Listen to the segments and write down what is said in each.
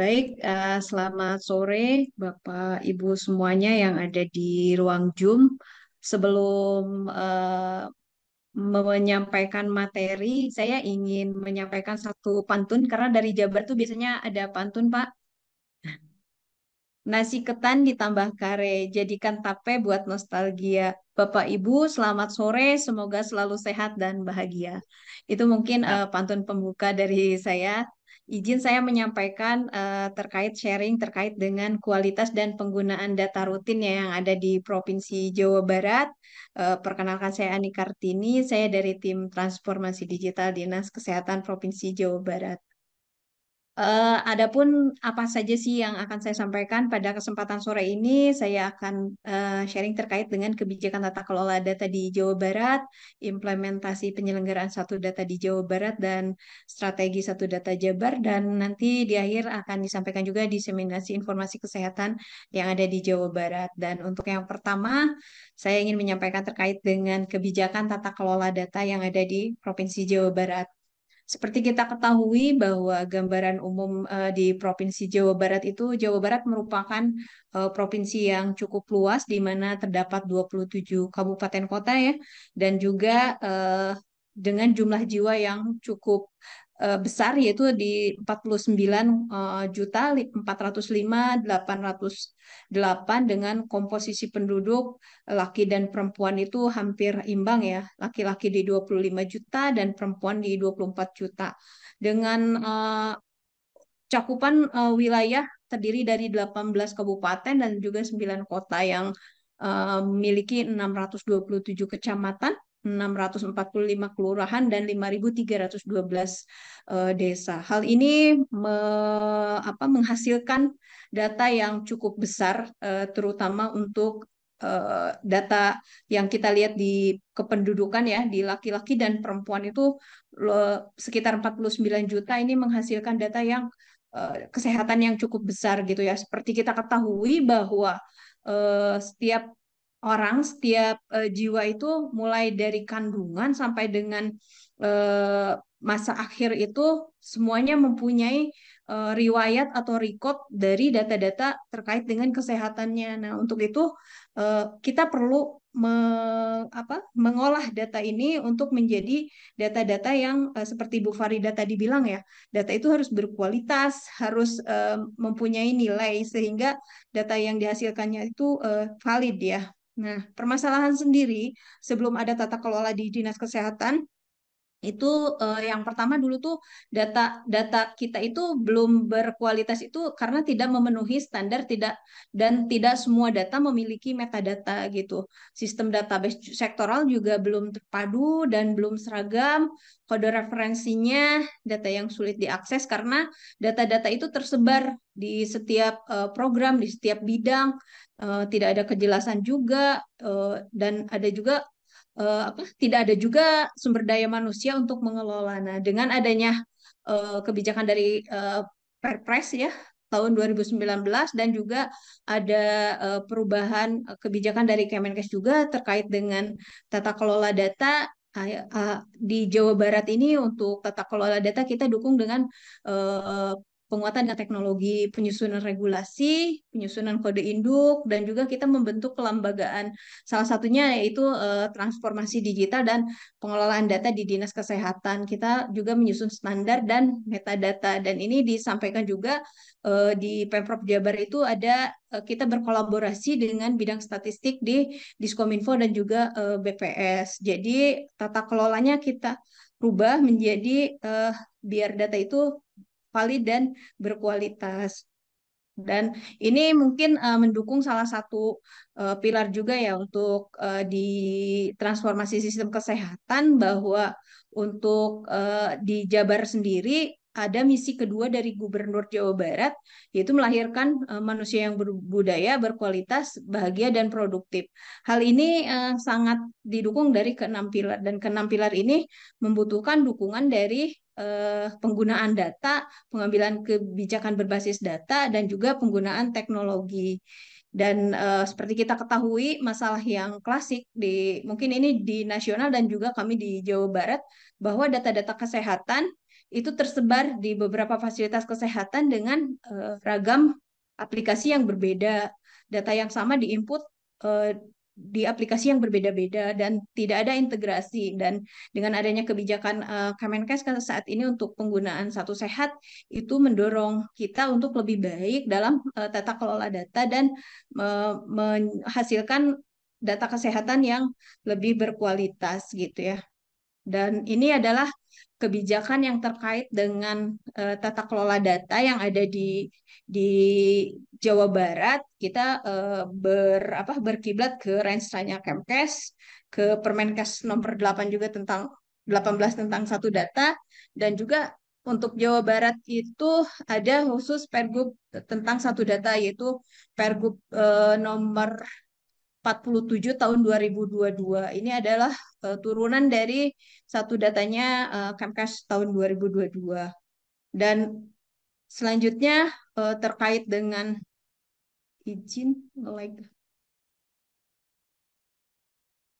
Baik, uh, selamat sore Bapak Ibu semuanya yang ada di ruang Zoom. Sebelum uh, menyampaikan materi, saya ingin menyampaikan satu pantun karena dari Jabar tuh biasanya ada pantun, Pak. Nasi ketan ditambah kare, jadikan tape buat nostalgia. Bapak Ibu, selamat sore, semoga selalu sehat dan bahagia. Itu mungkin uh, pantun pembuka dari saya izin saya menyampaikan uh, terkait sharing terkait dengan kualitas dan penggunaan data rutin ya yang ada di Provinsi Jawa Barat. Uh, perkenalkan saya Ani Kartini, saya dari tim Transformasi Digital Dinas Kesehatan Provinsi Jawa Barat. Uh, adapun apa saja sih yang akan saya sampaikan pada kesempatan sore ini, saya akan uh, sharing terkait dengan kebijakan tata kelola data di Jawa Barat, implementasi penyelenggaraan satu data di Jawa Barat, dan strategi satu data Jabar, dan nanti di akhir akan disampaikan juga diseminasi informasi kesehatan yang ada di Jawa Barat. Dan untuk yang pertama, saya ingin menyampaikan terkait dengan kebijakan tata kelola data yang ada di Provinsi Jawa Barat. Seperti kita ketahui bahwa gambaran umum uh, di Provinsi Jawa Barat itu Jawa Barat merupakan uh, provinsi yang cukup luas di mana terdapat 27 kabupaten kota ya dan juga uh, dengan jumlah jiwa yang cukup Eh, besar yaitu di 49 eh, juta 405 808 dengan komposisi penduduk eh, laki dan perempuan itu hampir imbang ya laki-laki di 25 juta dan perempuan di 24 juta dengan uh, cakupan uh, wilayah terdiri dari 18 kabupaten dan juga 9 kota yang memiliki 627 kecamatan 645 kelurahan dan 5.312 uh, eh, desa. Hal ini me, apa, menghasilkan data yang cukup besar, uh, terutama untuk eh, data yang kita lihat di kependudukan ya di laki-laki dan perempuan itu sekitar 49 juta ini menghasilkan data yang kesehatan yang cukup besar gitu ya. Seperti kita ketahui bahwa setiap orang setiap uh, jiwa itu mulai dari kandungan sampai dengan uh, masa akhir itu semuanya mempunyai uh, riwayat atau record dari data-data terkait dengan kesehatannya. Nah, untuk itu uh, kita perlu me, apa, mengolah data ini untuk menjadi data-data yang uh, seperti Bu Farida tadi bilang ya, data itu harus berkualitas, harus uh, mempunyai nilai sehingga data yang dihasilkannya itu uh, valid ya. Nah, permasalahan sendiri sebelum ada tata kelola di Dinas Kesehatan itu uh, yang pertama dulu tuh data data kita itu belum berkualitas itu karena tidak memenuhi standar tidak dan tidak semua data memiliki metadata gitu. Sistem database sektoral juga belum terpadu dan belum seragam. Kode referensinya data yang sulit diakses karena data-data itu tersebar di setiap uh, program, di setiap bidang, uh, tidak ada kejelasan juga dan ada juga uh, apa tidak ada juga sumber daya manusia untuk mengelola. Nah, dengan adanya uh, kebijakan dari uh, Perpres ya tahun 2019 dan juga ada uh, perubahan kebijakan dari Kemenkes juga terkait dengan tata kelola data ah, ya, ah, di Jawa Barat ini untuk tata kelola data kita dukung dengan uh, penguatan dengan teknologi, penyusunan regulasi, penyusunan kode induk, dan juga kita membentuk kelembagaan. Salah satunya yaitu uh, transformasi digital dan pengelolaan data di Dinas Kesehatan. Kita juga menyusun standar dan metadata. Dan ini disampaikan juga uh, di Pemprov Jabar itu ada uh, kita berkolaborasi dengan bidang statistik di Diskominfo dan juga uh, BPS. Jadi tata kelolanya kita rubah menjadi uh, biar data itu valid dan berkualitas. Dan ini mungkin uh, mendukung salah satu uh, pilar juga ya untuk uh, di transformasi sistem kesehatan bahwa untuk uh, di Jabar sendiri ada misi kedua dari Gubernur Jawa Barat, yaitu melahirkan uh, manusia yang berbudaya, berkualitas, bahagia, dan produktif. Hal ini uh, sangat didukung dari keenam pilar, dan keenam pilar ini membutuhkan dukungan dari eh, penggunaan data, pengambilan kebijakan berbasis data, dan juga penggunaan teknologi. Dan eh, seperti kita ketahui, masalah yang klasik di mungkin ini di nasional dan juga kami di Jawa Barat bahwa data-data kesehatan itu tersebar di beberapa fasilitas kesehatan dengan eh, ragam aplikasi yang berbeda. Data yang sama diinput eh, di aplikasi yang berbeda-beda dan tidak ada integrasi dan dengan adanya kebijakan uh, Kemenkes saat ini untuk penggunaan satu sehat itu mendorong kita untuk lebih baik dalam uh, tata kelola data dan uh, menghasilkan data kesehatan yang lebih berkualitas gitu ya. Dan ini adalah kebijakan yang terkait dengan uh, tata kelola data yang ada di di Jawa Barat kita uh, ber apa berkiblat ke rencananya Kemkes ke Permenkes nomor 8 juga tentang 18 tentang satu data dan juga untuk Jawa Barat itu ada khusus Pergub tentang satu data yaitu Pergub uh, eh, nomor 47 tahun 2022. Ini adalah uh, turunan dari satu datanya uh, Kemkes tahun 2022. Dan selanjutnya uh, terkait dengan izin like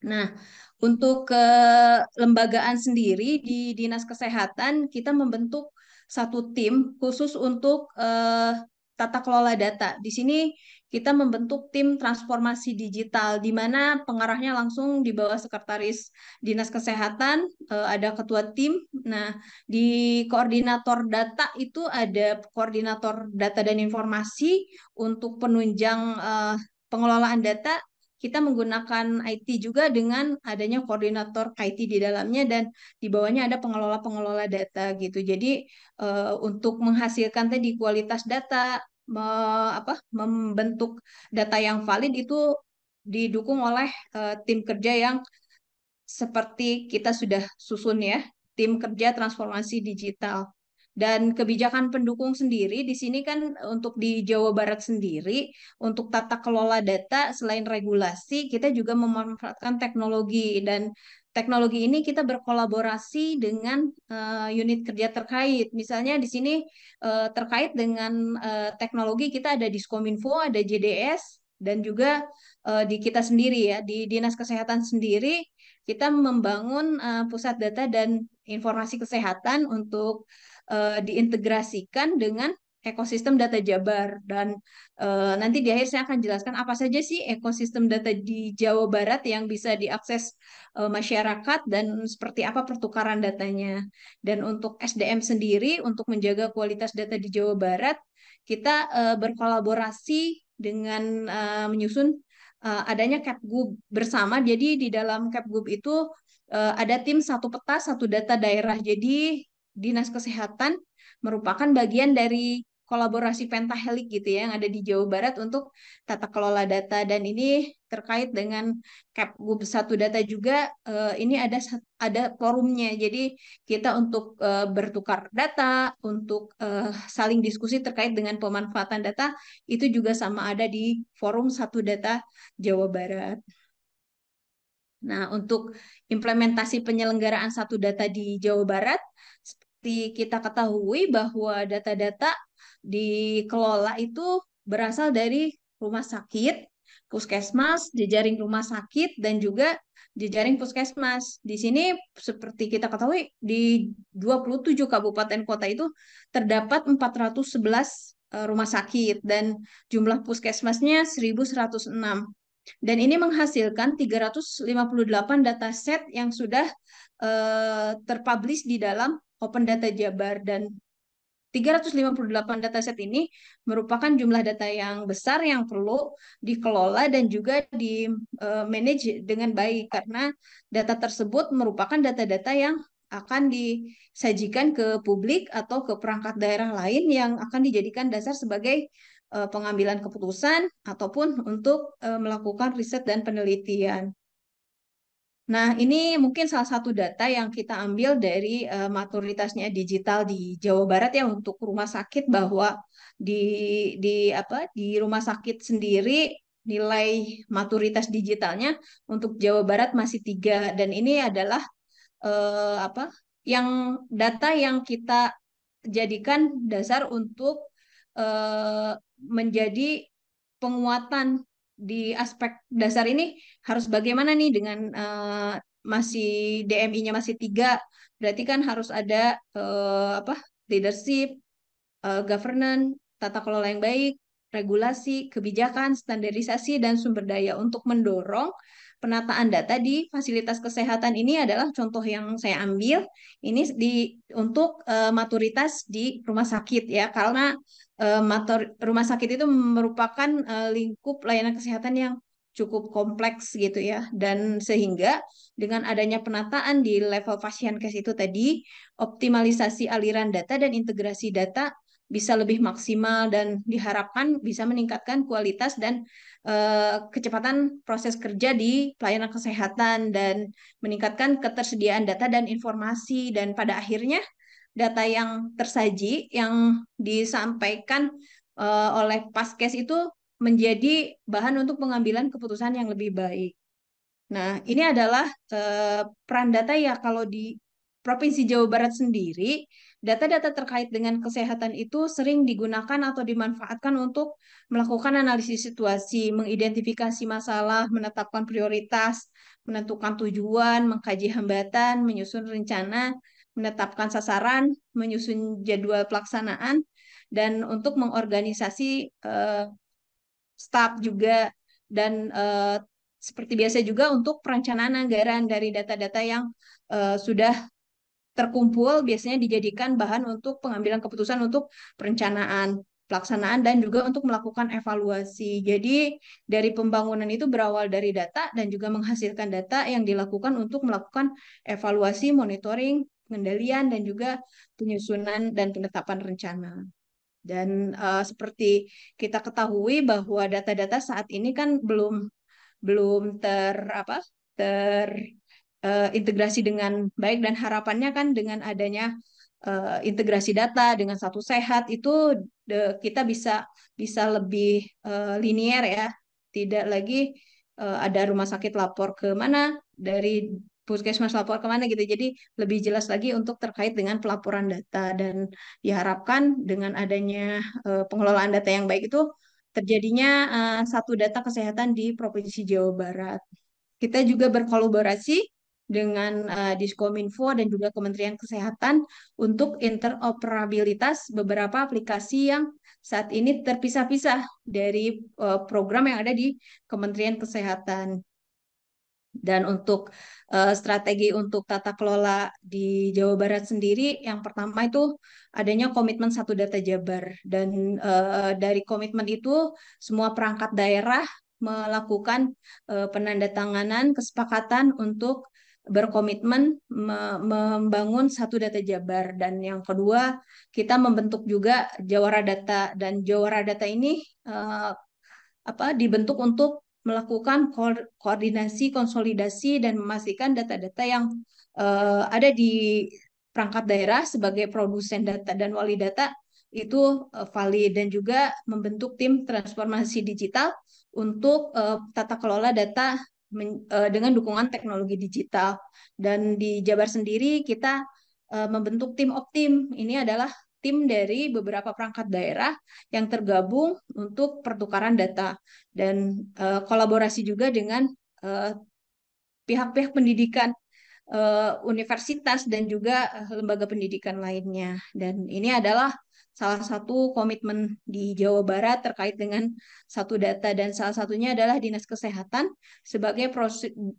Nah, untuk kelembagaan sendiri di Dinas Kesehatan kita membentuk satu tim khusus untuk uh, tata kelola data. Di sini kita membentuk tim transformasi digital di mana pengarahnya langsung di bawah sekretaris Dinas Kesehatan, eh, ada ketua tim. Nah, di koordinator data itu ada koordinator data dan informasi untuk penunjang eh, pengelolaan data. Kita menggunakan IT juga dengan adanya koordinator IT di dalamnya dan di bawahnya ada pengelola-pengelola data gitu. Jadi eh, untuk menghasilkan tadi kualitas data, me, apa, membentuk data yang valid itu didukung oleh uh, tim kerja yang seperti kita sudah susun ya, tim kerja transformasi digital. Dan kebijakan pendukung sendiri di sini kan untuk di Jawa Barat sendiri, untuk tata kelola data selain regulasi, kita juga memanfaatkan teknologi dan teknologi ini kita berkolaborasi dengan uh, unit kerja terkait. Misalnya di sini uh, terkait dengan uh, teknologi kita ada Diskominfo, ada JDS dan juga uh, di kita sendiri ya di Dinas Kesehatan sendiri kita membangun uh, pusat data dan informasi kesehatan untuk uh, diintegrasikan dengan ekosistem data Jabar dan uh, nanti di akhir saya akan jelaskan apa saja sih ekosistem data di Jawa Barat yang bisa diakses uh, masyarakat dan seperti apa pertukaran datanya. Dan untuk SDM sendiri untuk menjaga kualitas data di Jawa Barat kita uh, berkolaborasi dengan uh, menyusun uh, adanya Capgub bersama. Jadi di dalam Capgub itu uh, ada tim satu peta satu data daerah. Jadi Dinas Kesehatan merupakan bagian dari kolaborasi pentahelik gitu ya yang ada di Jawa Barat untuk tata kelola data dan ini terkait dengan Kepgub satu data juga eh, ini ada ada forumnya jadi kita untuk eh, bertukar data untuk eh, saling diskusi terkait dengan pemanfaatan data itu juga sama ada di forum satu data Jawa Barat. Nah, untuk implementasi penyelenggaraan satu data di Jawa Barat, seperti kita ketahui bahwa data-data dikelola itu berasal dari rumah sakit, puskesmas, jejaring rumah sakit, dan juga jejaring puskesmas. Di sini seperti kita ketahui di 27 kabupaten kota itu terdapat 411 eh, rumah sakit dan jumlah puskesmasnya 1106. Dan ini menghasilkan 358 set yang sudah uh, terpublish di dalam Open Data Jabar dan 358 dataset ini merupakan jumlah data yang besar yang perlu dikelola dan juga di uh, manage dengan baik karena data tersebut merupakan data-data yang akan disajikan ke publik atau ke perangkat daerah lain yang akan dijadikan dasar sebagai e, pengambilan keputusan ataupun untuk e, melakukan riset dan penelitian. Nah, ini mungkin salah satu data yang kita ambil dari uh, eh, maturitasnya digital di Jawa Barat ya untuk rumah sakit bahwa di di apa di rumah sakit sendiri nilai maturitas digitalnya untuk Jawa Barat masih tiga dan ini adalah uh, apa yang data yang kita jadikan dasar untuk uh, menjadi penguatan di aspek dasar ini harus bagaimana nih dengan uh, masih DMI-nya masih tiga berarti kan harus ada uh, apa leadership, uh, governance, tata kelola yang baik, regulasi, kebijakan, standarisasi, dan sumber daya untuk mendorong penataan data di fasilitas kesehatan ini adalah contoh yang saya ambil ini di untuk uh, maturitas di rumah sakit ya karena uh, matur, rumah sakit itu merupakan uh, lingkup layanan kesehatan yang cukup kompleks gitu ya dan sehingga dengan adanya penataan di level pasien case itu tadi optimalisasi aliran data dan integrasi data bisa lebih maksimal dan diharapkan bisa meningkatkan kualitas dan uh, kecepatan proses kerja di pelayanan kesehatan dan meningkatkan ketersediaan data dan informasi dan pada akhirnya data yang tersaji yang disampaikan uh, oleh paskes itu menjadi bahan untuk pengambilan keputusan yang lebih baik. Nah, ini adalah uh, peran data ya kalau di Provinsi Jawa Barat sendiri data-data terkait dengan kesehatan itu sering digunakan atau dimanfaatkan untuk melakukan analisis situasi, mengidentifikasi masalah, menetapkan prioritas, menentukan tujuan, mengkaji hambatan, menyusun rencana, menetapkan sasaran, menyusun jadwal pelaksanaan, dan untuk mengorganisasi uh, staff juga dan uh, seperti biasa juga untuk perencanaan anggaran dari data-data yang uh, sudah terkumpul biasanya dijadikan bahan untuk pengambilan keputusan untuk perencanaan pelaksanaan dan juga untuk melakukan evaluasi. Jadi dari pembangunan itu berawal dari data dan juga menghasilkan data yang dilakukan untuk melakukan evaluasi, monitoring, pengendalian dan juga penyusunan dan penetapan rencana. Dan uh, seperti kita ketahui bahwa data-data saat ini kan belum belum ter apa ter uh, integrasi dengan baik dan harapannya kan dengan adanya uh, integrasi data dengan satu sehat itu de, kita bisa bisa lebih uh, eh, linier ya tidak lagi uh, ada rumah sakit lapor ke mana dari puskesmas lapor kemana gitu jadi lebih jelas lagi untuk terkait dengan pelaporan data dan diharapkan dengan adanya uh, pengelolaan data yang baik itu terjadinya uh, satu data kesehatan di provinsi Jawa Barat kita juga berkolaborasi dengan uh, Diskominfo dan juga Kementerian Kesehatan untuk interoperabilitas beberapa aplikasi yang saat ini terpisah-pisah dari uh, program yang ada di Kementerian Kesehatan. Dan untuk uh, strategi untuk tata kelola di Jawa Barat sendiri, yang pertama itu adanya komitmen satu data Jabar dan uh, dari komitmen itu semua perangkat daerah melakukan uh, penandatanganan kesepakatan untuk berkomitmen membangun satu data Jabar dan yang kedua kita membentuk juga Jawara Data dan Jawara Data ini eh, apa dibentuk untuk melakukan koordinasi konsolidasi dan memastikan data-data yang eh, ada di perangkat daerah sebagai produsen data dan wali data itu eh, valid dan juga membentuk tim transformasi digital untuk tata kelola data Eh, dengan dukungan teknologi digital. Dan di Jabar sendiri kita eh, membentuk tim Optim. Ini adalah tim dari beberapa perangkat daerah yang tergabung untuk pertukaran data dan eh, kolaborasi juga dengan pihak-pihak pendidikan universitas dan juga lembaga pendidikan lainnya dan ini adalah salah satu komitmen di Jawa Barat terkait dengan satu data dan salah satunya adalah Dinas Kesehatan sebagai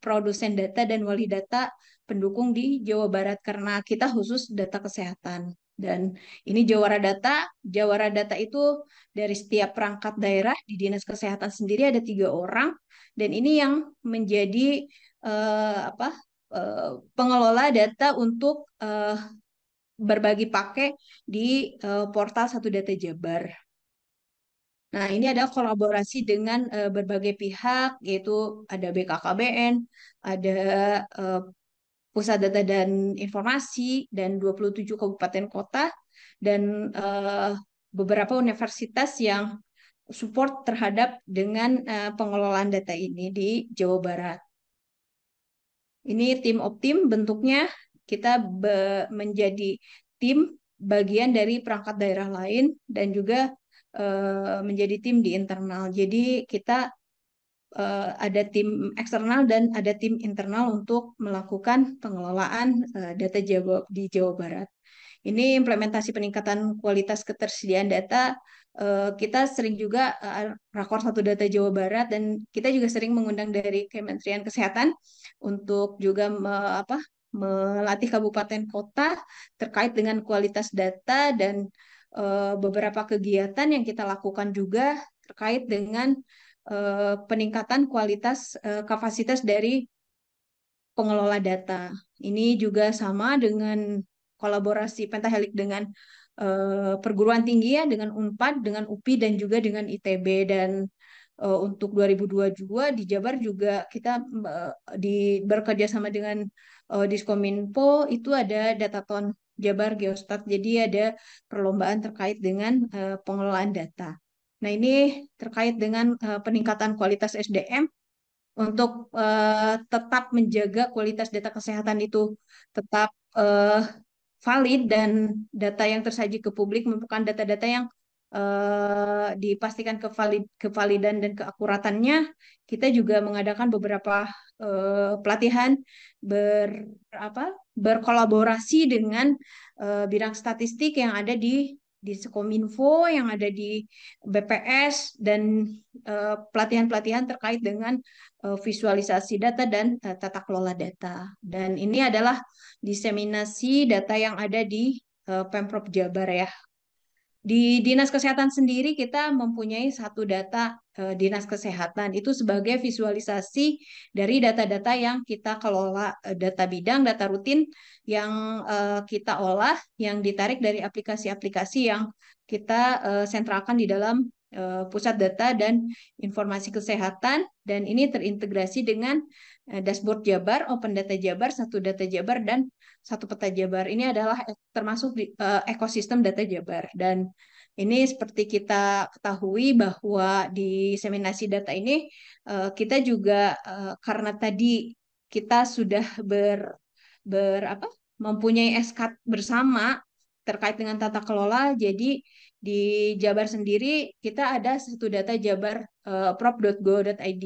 produsen data dan wali data pendukung di Jawa Barat karena kita khusus data kesehatan. Dan ini Jawara Data. Jawara Data itu dari setiap perangkat daerah di Dinas Kesehatan sendiri ada tiga orang, dan ini yang menjadi uh, apa uh, pengelola data untuk uh, berbagi pakai di uh, portal Satu Data Jabar. Nah, ini ada kolaborasi dengan uh, berbagai pihak, yaitu ada BKKBN, ada uh, Pusat Data dan Informasi, dan 27 kabupaten kota, dan uh, beberapa universitas yang support terhadap dengan uh, pengelolaan data ini di Jawa Barat. Ini tim optim bentuknya kita menjadi tim bagian dari perangkat daerah lain dan juga uh, menjadi tim di internal. Jadi kita uh, ada tim eksternal dan ada tim internal untuk melakukan pengelolaan uh, data Jawa, di Jawa Barat. Ini implementasi peningkatan kualitas ketersediaan data. kita sering juga rakor satu data Jawa Barat dan kita juga sering mengundang dari Kementerian Kesehatan untuk juga me, apa melatih kabupaten kota terkait dengan kualitas data dan uh, beberapa kegiatan yang kita lakukan juga terkait dengan uh, peningkatan kualitas uh, kapasitas dari pengelola data. Ini juga sama dengan kolaborasi Pentahelik dengan uh, perguruan tinggi ya, dengan Unpad, dengan UPI dan juga dengan ITB dan Eh, untuk 2022 di Jabar juga kita eh, di bekerja sama dengan uh, Diskominfo itu ada dataton Jabar Geostat. Jadi ada perlombaan terkait dengan pengelolaan data. Nah, ini terkait dengan peningkatan kualitas SDM untuk tetap menjaga kualitas data kesehatan itu tetap valid dan data yang tersaji ke publik merupakan data-data yang uh, dipastikan kevalid, kevalidan dan keakuratannya, kita juga mengadakan beberapa uh, pelatihan ber apa berkolaborasi dengan uh, bidang statistik yang ada di di Sekominfo yang ada di BPS dan pelatihan-pelatihan uh, terkait dengan uh, visualisasi data dan uh, tata kelola data. Dan ini adalah diseminasi data yang ada di uh, Pemprov Jabar ya di Dinas Kesehatan sendiri kita mempunyai satu data eh, Dinas Kesehatan itu sebagai visualisasi dari data-data yang kita kelola, eh, data bidang, data rutin yang eh, kita olah, yang ditarik dari aplikasi-aplikasi yang kita eh, sentralkan di dalam eh, pusat data dan informasi kesehatan dan ini terintegrasi dengan eh, dashboard Jabar, Open Data Jabar, satu data Jabar dan satu peta Jabar ini adalah termasuk di, uh, ekosistem data Jabar dan ini seperti kita ketahui bahwa di seminasi data ini uh, kita juga uh, karena tadi kita sudah ber ber apa mempunyai SK bersama terkait dengan tata kelola jadi di Jabar sendiri kita ada satu data Jabar Eh, prop.go.id.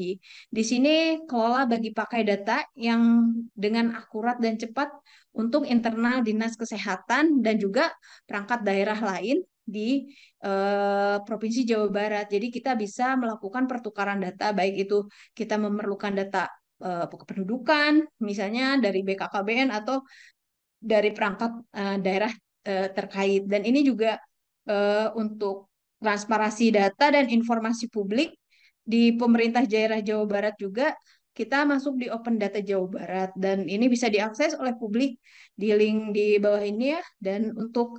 Di sini kelola bagi pakai data yang dengan akurat dan cepat untuk internal Dinas Kesehatan dan juga perangkat daerah lain di eh, Provinsi Jawa Barat. Jadi kita bisa melakukan pertukaran data baik itu kita memerlukan data eh, kependudukan misalnya dari BKKBN atau dari perangkat eh, daerah eh, terkait. Dan ini juga eh, untuk transparansi data dan informasi publik di pemerintah daerah Jawa Barat juga kita masuk di Open Data Jawa Barat dan ini bisa diakses oleh publik di link di bawah ini ya dan untuk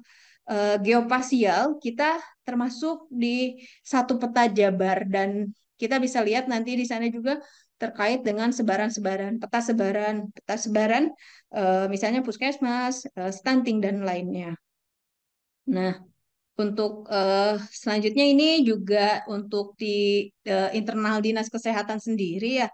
uh, eh, geospasial kita termasuk di satu peta Jabar dan kita bisa lihat nanti di sana juga terkait dengan sebaran-sebaran peta sebaran peta sebaran uh, misalnya puskesmas uh, stunting dan lainnya. Nah untuk uh, selanjutnya ini juga untuk di Eh, internal dinas kesehatan sendiri ya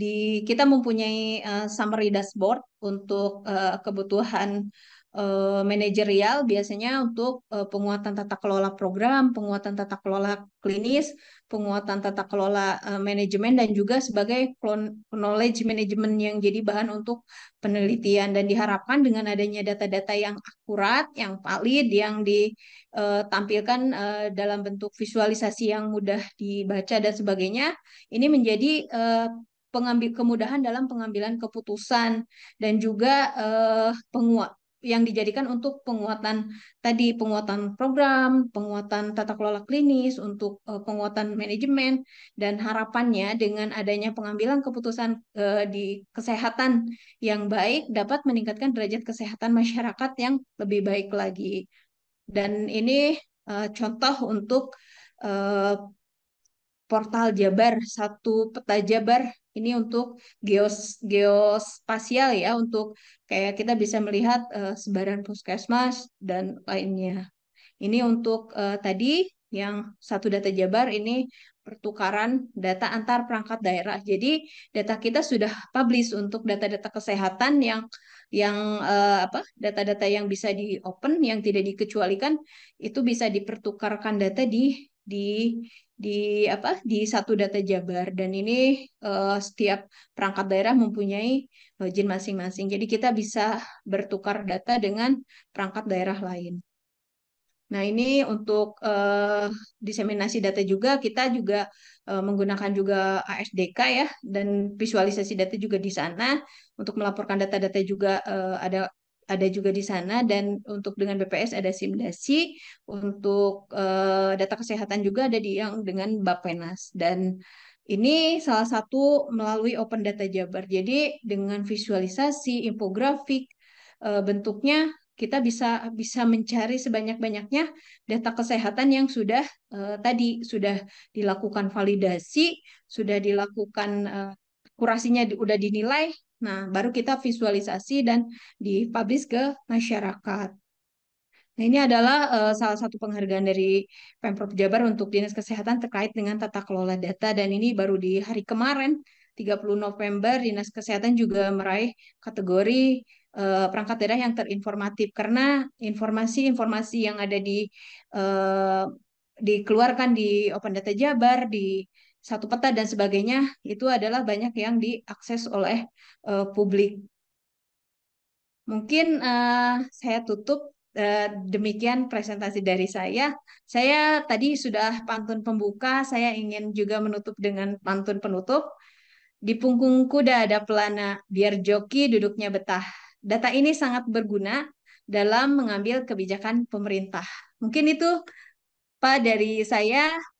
di kita mempunyai uh, summary dashboard untuk uh, kebutuhan uh, manajerial biasanya untuk uh, penguatan tata kelola program, penguatan tata kelola klinis, penguatan tata kelola uh, manajemen dan juga sebagai knowledge management yang jadi bahan untuk penelitian dan diharapkan dengan adanya data-data yang akurat, yang valid, yang ditampilkan uh, dalam bentuk visualisasi yang mudah dibaca dan dan sebagainya ini menjadi uh, pengambil kemudahan dalam pengambilan keputusan dan juga uh, penguat yang dijadikan untuk penguatan tadi penguatan program, penguatan tata kelola klinis untuk uh, penguatan manajemen dan harapannya dengan adanya pengambilan keputusan uh, di kesehatan yang baik dapat meningkatkan derajat kesehatan masyarakat yang lebih baik lagi. Dan ini uh, contoh untuk uh, portal Jabar, satu peta Jabar. Ini untuk geos geospasial ya, untuk kayak kita bisa melihat uh, sebaran puskesmas dan lainnya. Ini untuk uh, tadi yang satu data Jabar ini pertukaran data antar perangkat daerah. Jadi data kita sudah publish untuk data-data kesehatan yang yang eh, apa data-data yang bisa di open yang tidak dikecualikan itu bisa dipertukarkan data di di di apa di satu data Jabar dan ini uh, setiap perangkat daerah mempunyai login masing-masing. Jadi kita bisa bertukar data dengan perangkat daerah lain. Nah, ini untuk uh, diseminasi data juga kita juga uh, menggunakan juga ASDK ya dan visualisasi data juga di sana untuk melaporkan data-data juga uh, ada ada juga di sana dan untuk dengan BPS ada simdasi untuk uh, data kesehatan juga ada di yang dengan Bapenas dan ini salah satu melalui Open Data Jabar. Jadi dengan visualisasi, infografik, uh, bentuknya kita bisa bisa mencari sebanyak-banyaknya data kesehatan yang sudah uh, tadi sudah dilakukan validasi, sudah dilakukan uh, kurasinya sudah dinilai Nah, baru kita visualisasi dan dipublish ke masyarakat. Nah, ini adalah uh, salah satu penghargaan dari Pemprov Jabar untuk Dinas Kesehatan terkait dengan tata kelola data dan ini baru di hari kemarin 30 November Dinas Kesehatan juga meraih kategori uh, perangkat daerah yang terinformatif karena informasi-informasi yang ada di uh, dikeluarkan di Open Data Jabar di satu peta dan sebagainya itu adalah banyak yang diakses oleh uh, publik. Mungkin uh, saya tutup uh, demikian presentasi dari saya. Saya tadi sudah pantun pembuka, saya ingin juga menutup dengan pantun penutup. Di punggung kuda ada pelana, biar joki duduknya betah. Data ini sangat berguna dalam mengambil kebijakan pemerintah. Mungkin itu Pak dari saya